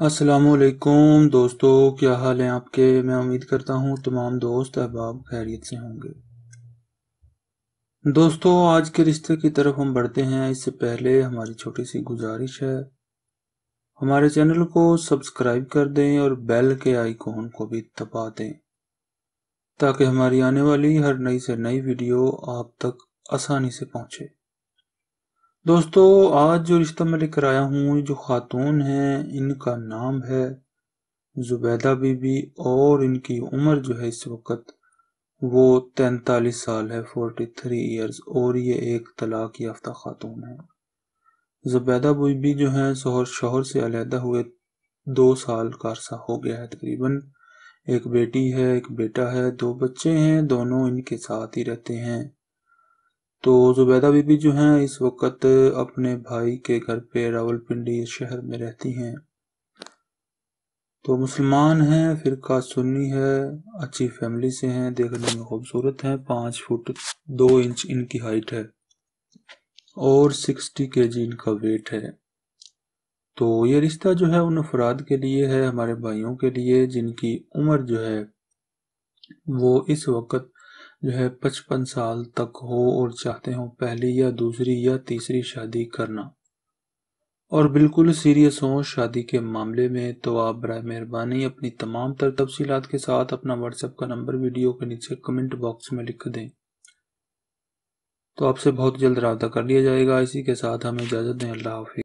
असलकुम दोस्तों क्या हाल है आपके मैं उम्मीद करता हूँ तमाम दोस्त अहबाब खैरियत से होंगे दोस्तों आज के रिश्ते की तरफ हम बढ़ते हैं इससे पहले हमारी छोटी सी गुजारिश है हमारे चैनल को सब्सक्राइब कर दें और बेल के आइकॉन को भी दबा दें ताकि हमारी आने वाली हर नई से नई वीडियो आप तक आसानी से पहुँचे दोस्तों आज जो रिश्ता मैं लेकर आया हूँ जो खातून हैं इनका नाम है जुबैदा बीबी और इनकी उम्र जो है इस वक्त वो तैतालीस साल है फोर्टी थ्री ईयर्स और ये एक तलाक याफ्ता खातून है जुबैदा बीबी जो है शोहर शोहर से अलहदा हुए दो साल का अरसा हो गया है तकरीबन एक बेटी है एक बेटा है दो बच्चे हैं दोनों इनके साथ ही रहते हैं तो ज़ुबैदा बीबी जो हैं इस वक्त अपने भाई के घर पे रावलपिंडी शहर में रहती हैं तो मुसलमान हैं फिरका सुन्नी है अच्छी फैमिली से हैं देखने में खूबसूरत हैं पाँच फुट दो इंच इनकी हाइट है और सिक्सटी के जी इनका वेट है तो ये रिश्ता जो है उन अफराद के लिए है हमारे भाइयों के लिए जिनकी उम्र जो है वो इस वक्त जो है पचपन साल तक हो और चाहते हो पहली या दूसरी या तीसरी शादी करना और बिल्कुल सीरियस हो शादी के मामले में तो आप बर मेहरबानी अपनी तमाम तर तफसीत के साथ अपना व्हाट्सएप का नंबर वीडियो के नीचे कमेंट बॉक्स में लिख दें तो आपसे बहुत जल्द रबा कर लिया जाएगा इसी के साथ हमें इजाज़त दें अल्लाह हाफि